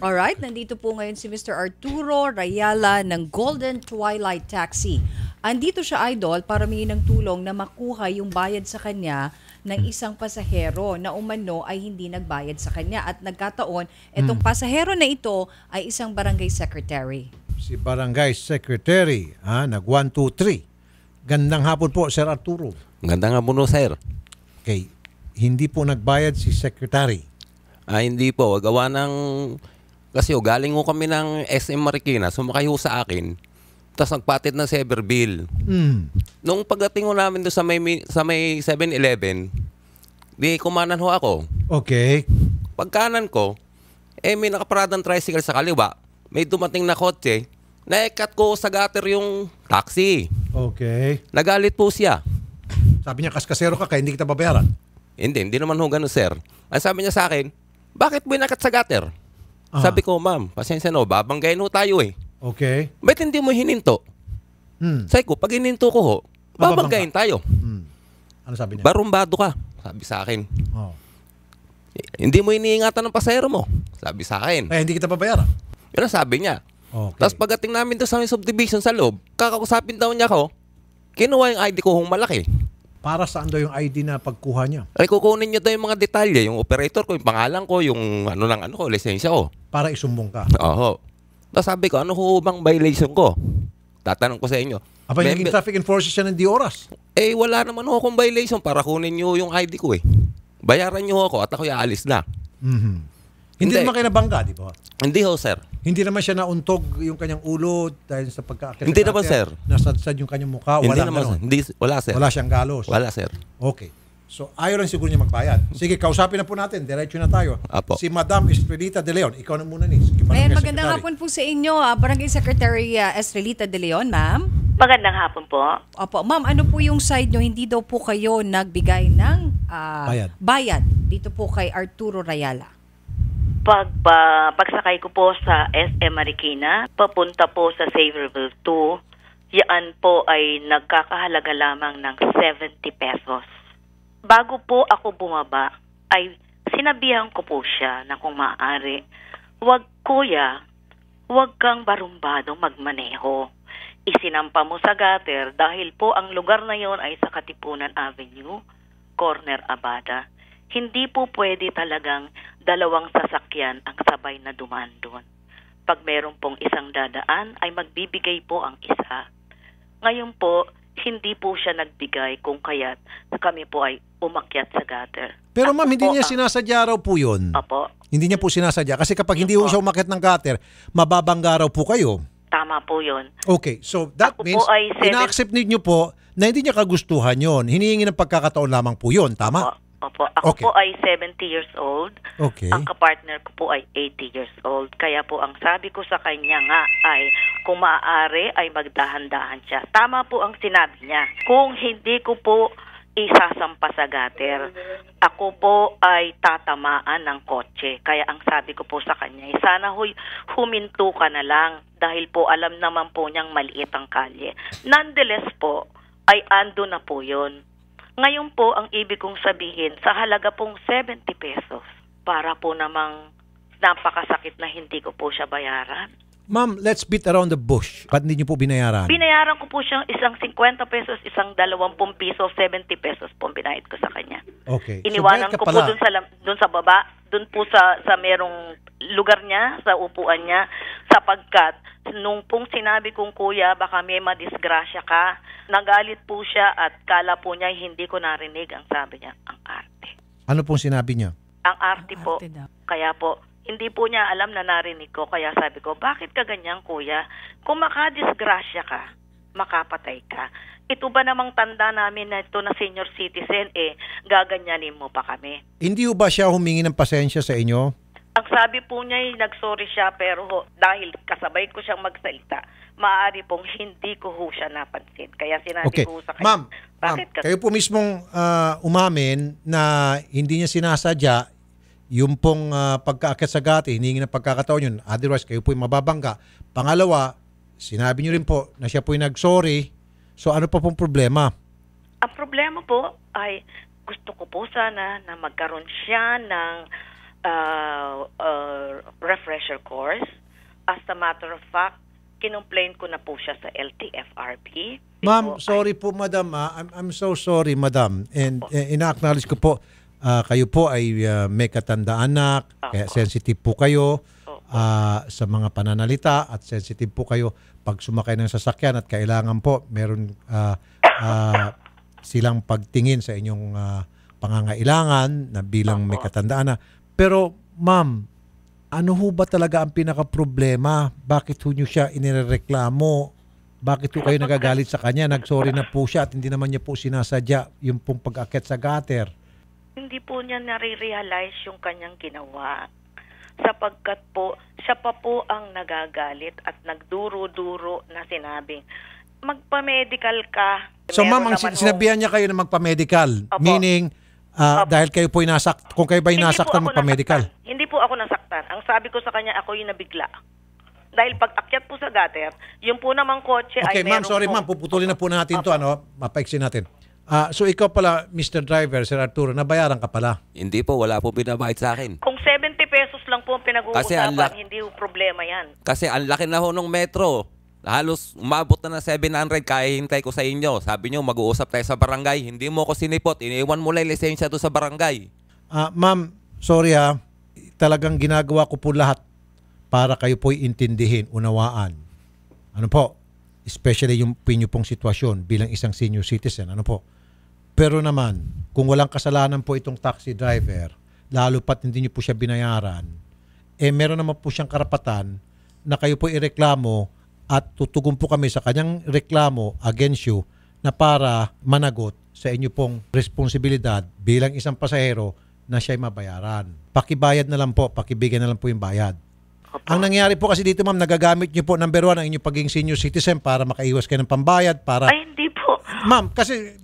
All right, nandito po ngayon si Mr. Arturo Rayala ng Golden Twilight Taxi. Andito siya, Idol, para mingin ng tulong na makuha yung bayad sa kanya ng isang pasahero na umano ay hindi nagbayad sa kanya at nagkataon itong mm. pasahero na ito ay isang barangay secretary. Si barangay secretary, ha, nag 1 2 3. Gandang hapon po, Sir Arturo. Gandang hapon po, Sir. Okay, hindi po nagbayad si secretary. Ah, hindi po. Gawa ng kasi oh, galing ko kami ng SM Marikina, sumakay ho sa akin. Tapos nagpatid ng sever bill. Mm. Nung pagdating ko namin doon sa may, sa may 7-Eleven, di kumanan ho ako. Okay. Pagkanan ko, eh may nakaparadang tricycle sa kaliwa, may dumating na kotse, naikat ko sa gutter yung taxi. Okay. Nagalit po siya. Sabi niya, kaskasero ka kaya hindi kita babayaran. Hindi, hindi naman ho ganun, sir. Ang sabi niya sa akin, bakit mo inakat sa gutter? Ah. Sabi ko, ma'am, pasensya no, babanggain ho tayo eh. Okay. Ba't hindi mo hininto? Hmm. Sabi ko, pag hininto ko ho, babanggain tayo. Hmm. Ano sabi niya? Barumbado ka, sabi sa akin. Oh. Hindi mo iniingatan ng pasahero mo, sabi sa akin. Eh, hindi kita pabayaran. Yun ang sabi niya. Okay. Tapos pagdating namin doon sa subdivision sa loob, kakakusapin daw niya ako, kinuha yung ID ko hong malaki para saan daw yung ID na pagkuha niya? Ay, kukunin niyo daw yung mga detalye. Yung operator ko, yung pangalan ko, yung ano lang ano ko, lisensya ko. Para isumbong ka? Oo. Tapos sabi ko, ano ho bang violation ko? Tatanong ko sa inyo. Aba, yung traffic enforcer siya ng di oras. Eh, wala naman ako kung violation para kunin niyo yung ID ko eh. Bayaran niyo ako at ako alis na. Mm-hmm. Hindi, Hindi naman kayo nabangga, di ba? Hindi ho, sir. Hindi naman siya nauntog yung kanyang ulo dahil sa pagkaakit. Hindi naman, sir. Nasadsad yung kanyang mukha. Hindi wala naman, sir. Hindi, wala, sir. Wala siyang galos. Wala, sir. Okay. So, ayaw lang siguro niya magbayad. Sige, kausapin na po natin. Diretso na tayo. Apo. Si Madam Estrelita De Leon. Ikaw na muna, Nis. Mayor, magandang hapon po sa inyo. Ah, Barangay Secretary ah, Estrelita De Leon, ma'am. Magandang hapon po. Opo, ma'am, ano po yung side nyo? Hindi daw po kayo nagbigay ng ah, Bayad. bayad dito po kay Arturo Rayala pag, uh, pagsakay ko po sa SM Marikina, papunta po sa Saverville 2, yan po ay nagkakahalaga lamang ng 70 pesos. Bago po ako bumaba, ay sinabihan ko po siya na kung maaari, wag kuya, wag kang barumbado magmaneho. Isinampa mo sa gutter dahil po ang lugar na yon ay sa Katipunan Avenue, Corner Abada. Hindi po pwede talagang dalawang sasakyan ang sabay na dumaan doon. Pag meron pong isang dadaan, ay magbibigay po ang isa. Ngayon po, hindi po siya nagbigay kung kaya't kami po ay umakyat sa gutter. Pero ma'am, hindi niya sinasadya raw po yun. Opo. Hindi niya po sinasadya. Kasi kapag hindi po siya umakyat ng gutter, mababangga raw po kayo. Tama po yun. Okay, so that Ako means seven... ina-accept niyo po na hindi niya kagustuhan yon. Hinihingi ng pagkakataon lamang po yun. Tama? Opo. Opo, ako okay. po ay 70 years old. Okay. Ang kapartner ko po ay 80 years old. Kaya po ang sabi ko sa kanya nga ay kung maaari ay magdahan-dahan siya. Tama po ang sinabi niya. Kung hindi ko po isasampa sa gutter, ako po ay tatamaan ng kotse. Kaya ang sabi ko po sa kanya, eh, sana huy, huminto ka na lang dahil po alam naman po niyang maliit ang kalye. Nonetheless po, ay ando na po yun. Ngayon po, ang ibig kong sabihin, sa halaga pong 70 pesos, para po namang napakasakit na hindi ko po siya bayaran. Ma'am, let's beat around the bush. Ba't hindi niyo po binayaran? Binayaran ko po siyang isang 50 pesos, isang 20 piso, 70 pesos po binayad ko sa kanya. Okay. Iniwanan so, ko pala. po dun sa, dun sa baba doon po sa, sa merong lugar niya, sa upuan niya, sapagkat nung pong sinabi kong kuya, baka may madisgrasya ka, nagalit po siya at kala po niya hindi ko narinig ang sabi niya, ang arte. Ano pong sinabi niya? Ang arte, ang po. Daw. Kaya po, hindi po niya alam na narinig ko. Kaya sabi ko, bakit ka ganyan kuya? Kung makadisgrasya ka, makapatay ka. Ito ba namang tanda namin na ito na senior citizen, eh, gaganyanin mo pa kami. Hindi ba siya humingi ng pasensya sa inyo? Ang sabi po niya ay eh, nagsorry siya pero ho, dahil kasabay ko siyang magsalita, maaari pong hindi ko ho siya napansin. Kaya sinabi okay. ko sa kanya, Ma'am, bakit ma'am, kayo po mismong uh, umamin na hindi niya sinasadya yung pong uh, pagkaakyat sa gati, hiningi ng pagkakataon yun. Otherwise, kayo po'y mababangga. Pangalawa, Sinabi niyo rin po na siya po yung nag-sorry. So ano pa pong problema? Ang problema po ay gusto ko po sana na magkaroon siya ng uh, uh, refresher course. As a matter of fact, kinomplain ko na po siya sa LTFRB. Ma'am, sorry po madam. Ah. I'm, I'm so sorry madam. And Opo. uh, ina-acknowledge ko po, uh, kayo po ay uh, may katanda anak, kaya sensitive po kayo uh, sa mga pananalita at sensitive po kayo pag sumakay ng sasakyan at kailangan po meron uh, uh, silang pagtingin sa inyong uh, pangangailangan na bilang may katandaan na. Pero ma'am, ano ho ba talaga ang pinaka-problema? Bakit ho nyo siya inireklamo? Bakit ho kayo nagagalit sa kanya? Nagsorry na po siya at hindi naman niya po sinasadya yung pong pag-akit sa gutter. Hindi po niya nare-realize yung kanyang ginawa sapagkat po siya pa po ang nagagalit at nagduro-duro na sinabi. magpa-medical ka. So ma'am, ang sin- sinabihan niya kayo na magpa-medical, meaning uh, dahil kayo po nasak kung kayo ba Hindi nasaktan magpa-medical. Hindi po ako nasaktan. Ang sabi ko sa kanya, ako yung nabigla. Dahil pag akyat po sa gutter, yung po namang kotse Okay, ay ma'am, sorry ma'am, puputulin na po natin 'to ano, mapaiksi natin. Ah, so ikaw pala, Mr. Driver, Sir Arturo, nabayaran ka pala. Hindi po, wala po binabayad sa akin. Kung 70 pesos lang po ang pinag-uusapan, hindi po problema yan. Kasi ang laki na ho ng metro. Halos umabot na ng 700, kaya hintay ko sa inyo. Sabi nyo, mag-uusap tayo sa barangay. Hindi mo ko sinipot, iniwan mo lang lisensya to sa barangay. Ah, ma'am, sorry ha. Ah. Talagang ginagawa ko po lahat para kayo po'y intindihin, unawaan. Ano po? Especially yung pinyo pong sitwasyon bilang isang senior citizen. Ano po? Pero naman, kung walang kasalanan po itong taxi driver, lalo pat hindi niyo po siya binayaran, eh meron naman po siyang karapatan na kayo po ireklamo at tutugon po kami sa kanyang reklamo against you na para managot sa inyo pong responsibilidad bilang isang pasahero na siya'y mabayaran. Pakibayad na lang po, pakibigyan na lang po yung bayad. Ang nangyari po kasi dito ma'am, nagagamit niyo po number one ang inyong pagiging senior citizen para makaiwas kayo ng pambayad, para... Ay, hindi po. Ma'am, kasi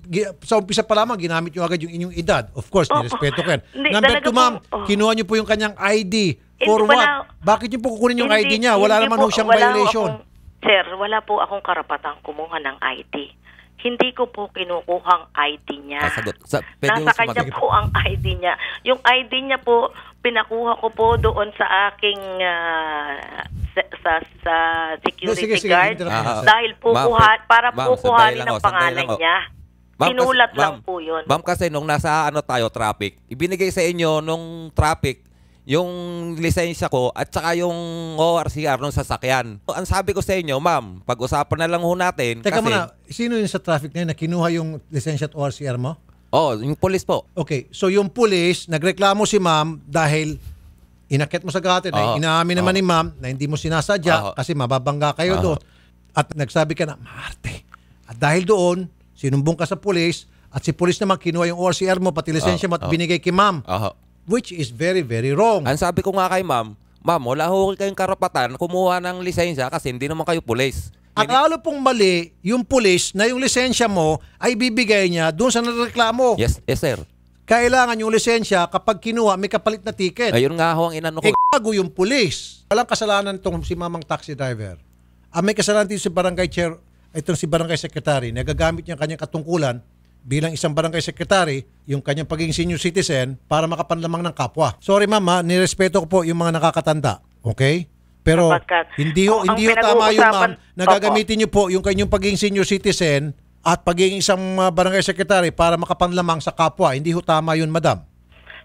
sa umpisa pa lamang, ginamit niyo agad yung inyong edad. Of course, oh, nirespeto ko yan. Hindi, number two, ma'am, oh. kinuha niyo po yung kanyang ID. For hindi what? Na, Bakit niyo po kukunin yung hindi, ID niya? Wala naman po, siyang violation. Akong, sir, wala po akong karapatang kumuha ng ID hindi ko po kinukuha ang ID niya. Ah, sagot. Sa, Nasa kanya po ang ID niya. Yung ID niya po, pinakuha ko po doon sa aking uh, sa, sa, security sige, sige, guard ah, sige, uh, dahil po ma'am, kuha, para ma'am, po kuhanin ang oh, pangalan oh. niya. Ma'am, Sinulat kasi, lang ma'am, po yun. Ma'am, kasi nung nasa ano tayo, traffic, ibinigay sa inyo nung traffic, yung lisensya ko at saka yung ORCR nung sasakyan. Ang sabi ko sa inyo, ma'am, pag-usapan na lang ho natin. Teka kasi, muna, sino yung sa traffic na yun na kinuha yung lisensya at ORCR mo? Oh, yung police po. Okay, so yung police, nagreklamo si ma'am dahil inakit mo sa gate na Oo. Oh, inaamin naman oh. ni ma'am na hindi mo sinasadya Oo. Oh, kasi mababangga kayo Oo. doon. At nagsabi ka na, Marte. At dahil doon, sinumbong ka sa police at si police naman kinuha yung ORCR mo, pati lisensya mo at Oo. binigay kay ma'am. Oo. Which is very, very wrong. Ang sabi ko nga kay ma'am, ma'am, wala ho kayong karapatan kumuha ng lisensya kasi hindi naman kayo police. Ang lalo pong mali, yung pulis na yung lisensya mo ay bibigay niya doon sa nareklamo. Yes, yes sir. Kailangan yung lisensya kapag kinuha may kapalit na ticket. Ayun nga ho ang inano ko. Eh, yung pulis. Walang kasalanan tong si mamang taxi driver. Ah, may kasalanan din si barangay chair, itong si barangay secretary, nagagamit niya kanyang katungkulan bilang isang barangay secretary yung kanyang pagiging senior citizen para makapanlamang ng kapwa. Sorry mama, nirespeto ko po yung mga nakakatanda. Okay? Pero Sapagkat, hindi ho, hindi ho tama yun ma'am. Nagagamitin niyo po yung kanyang pagiging senior citizen at pagiging isang ah, barangay secretary para makapanlamang sa kapwa. Hindi ho tama yun madam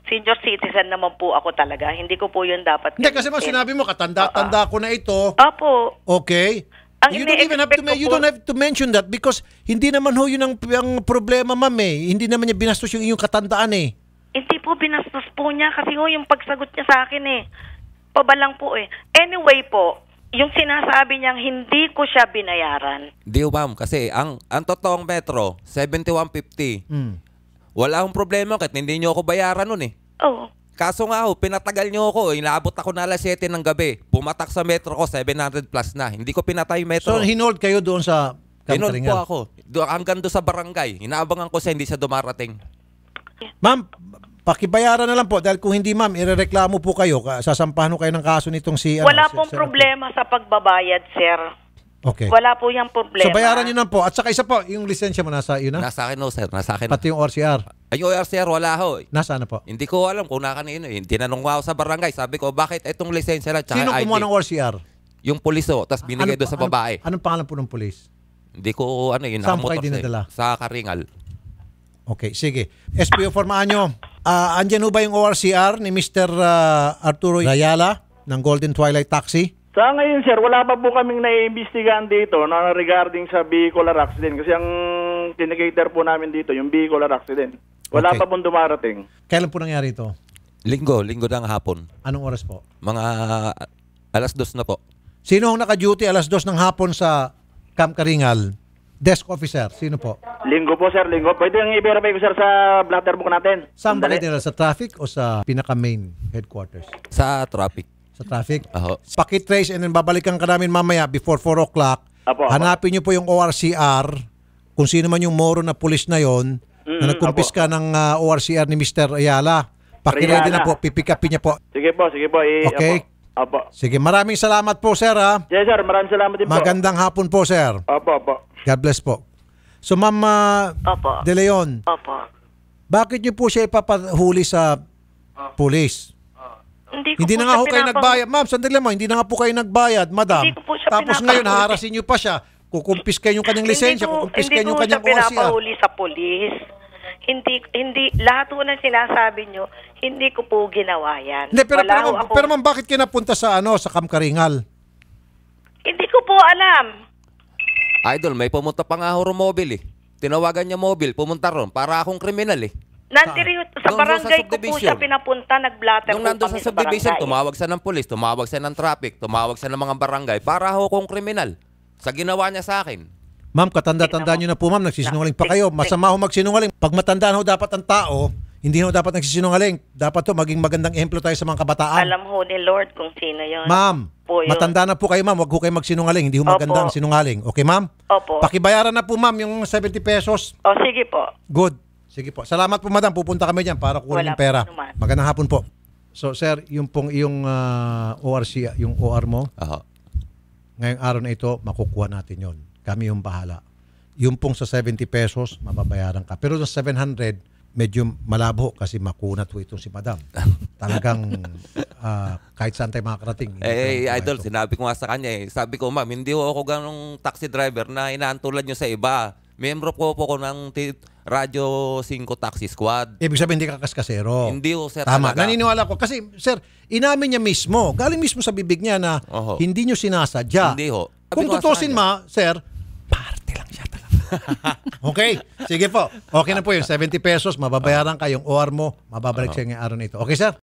senior citizen naman po ako talaga. Hindi ko po yun dapat. Hindi, kasi mas sinabi mo, katanda-tanda uh ko na ito. Opo. Okay. Ang you don't even have to, you don't have to mention that because hindi naman ho yun ang, ang problema, ma'am eh. Hindi naman niya binastos yung inyong katandaan eh. Hindi po binastos po niya kasi ho yung pagsagot niya sa akin eh pabalang po eh. Anyway po, yung sinasabi niyang hindi ko siya binayaran. Di ma'am, kasi ang, ang totoong metro, 7150. Mm. Wala akong problema kahit hindi niyo ako bayaran nun eh. Oo. Oh. Kaso nga ho, pinatagal niyo ako. Inaabot ako na alas 7 ng gabi. Pumatak sa metro ko, 700 plus na. Hindi ko pinatay yung metro. So hinold kayo doon sa Hinold po ako. hanggang doon sa barangay. Inaabangan ko siya, hindi siya dumarating. Ma'am, Pakibayaran na lang po dahil kung hindi ma'am, irereklamo po kayo. Sasampahan kayo ng kaso nitong si... Ano, wala ano, pong si, problema sa pagbabayad, sir. Okay. Wala po yung problema. So bayaran nyo na po. At saka isa po, yung lisensya mo nasa iyo na? Nasa akin no, sir. Nasa akin Pati yung ORCR. Ay, yung ORCR, wala ho. Eh. Nasa ano po? Hindi ko alam kung nakanino. Eh. Tinanong ko ako sa barangay. Sabi ko, bakit itong lisensya lang? Sino kumuha ng ORCR? Yung pulis ho. Tapos ano binigay doon sa ano- babae. Ano, anong pangalan po ng pulis? Hindi ko, ano yun. Saan mo kayo eh. dinadala? Sa Karingal. Okay, sige. SPO, formaan nyo. Uh, andyan ba yung ORCR ni Mr. Uh, ah, Arturo Rayala ng Golden Twilight Taxi? Sa ngayon sir, wala pa po kaming naiimbestigahan dito na regarding sa vehicular accident kasi ang kinikater po namin dito yung vehicular accident. Wala okay. pa pong dumarating. Kailan po nangyari ito? Linggo, linggo ng hapon. Anong oras po? Mga uh, alas dos na po. Sino ang naka-duty alas dos ng hapon sa Camp Karingal? desk officer? Sino po? Linggo po, sir. Linggo. Pwede yung i-verify ko, sir, sa blatter book natin. Saan ba Sandali. Sa traffic o sa pinaka-main headquarters? Sa traffic. Sa traffic? Aho. Pakitrace and then babalikan ka namin mamaya before 4 o'clock. Apo, apo. Hanapin niyo po yung ORCR, kung sino man yung moro na pulis na yon mm, na nagkumpiska ng ah, ORCR ni Mr. Ayala. Pakiredy na Ayala. po, pipikapin niya po. Sige po, sige po. I- Okay. Apo. Apo. Sige, maraming salamat po sir ha. Yes, sir. Maraming salamat din po. Magandang hapon po sir. Opo, apo. God bless po. So Ma'am uh, De Leon, Opo. bakit niyo po siya ipapahuli sa pulis? Hindi, ko Hindi po na nga siya kayo nagbayad. Ma'am, sandali lang, hindi na nga po kayo nagbayad, madam. Tapos ngayon, haharasin niyo pa siya. Kukumpis kayo yung kanyang lisensya, Hindi kukumpis kayo yung kanyang Hindi ko siya pinapahuli sa polis. Hindi, hindi, lahat po ng sinasabi niyo, hindi ko po ginawa yan. Hindi, pero, Wala pero, pero ma'am, bakit kayo napunta sa, ano, sa Kamkaringal? hindi ko po alam. Idol, may pumunta pa nga ho mobile eh. Tinawagan niya mobile, pumunta ron para akong kriminal eh. Nandiriyo, sa Doon doon sa barangay ko po subdivision. siya pinapunta, nag-blatter Nung nandun sa subdivision, tumawag siya ng polis, tumawag siya ng traffic, tumawag siya ng mga barangay para ho kong kriminal sa ginawa niya sa akin. Ma'am, katanda-tanda niyo na po ma'am, nagsisinungaling pa kayo. Masama ho magsinungaling. Pag matandaan ho dapat ang tao, hindi ho dapat nagsisinungaling. Dapat to maging magandang emplo tayo sa mga kabataan. Alam ho ni Lord kung sino yon. Ma'am, matanda na po kayo ma'am. Huwag ho kayo magsinungaling. Hindi ho maganda ang sinungaling. Okay ma'am? Opo. Pakibayaran na po ma'am yung 70 pesos. O sige po. Good. Sige po. Salamat po madam. Pupunta kami dyan para kukunin yung pera. Magandang hapon po. So sir, yung pong iyong ah, ORC, yung OR mo, Aha. ngayong araw na ito, makukuha natin yon. Kami yung bahala. Yung pong sa 70 pesos, mababayaran ka. Pero sa 700, medyo malabo kasi makunat po si Madam. Talagang uh, kahit saan tayo makakarating. Eh, eh idol, ito. sinabi ko nga sa kanya eh. Sabi ko, ma'am, hindi ko ako ganong taxi driver na inaantulad nyo sa iba. Membro po po ko ng Radio 5 Taxi Squad. Ibig sabihin, hindi ka kaskasero. Hindi ko, sir. Tama. Talaga. Naniniwala ko. Kasi, sir, inamin niya mismo. Galing mismo sa bibig niya na Oho. hindi nyo sinasadya. Hindi ho. Sabi Kung tutusin ma, sir, okay, sige po. Okay na po yung 70 pesos, mababayaran kayong OR mo, mababalik ano? siya inyo araw nito. Okay, sir?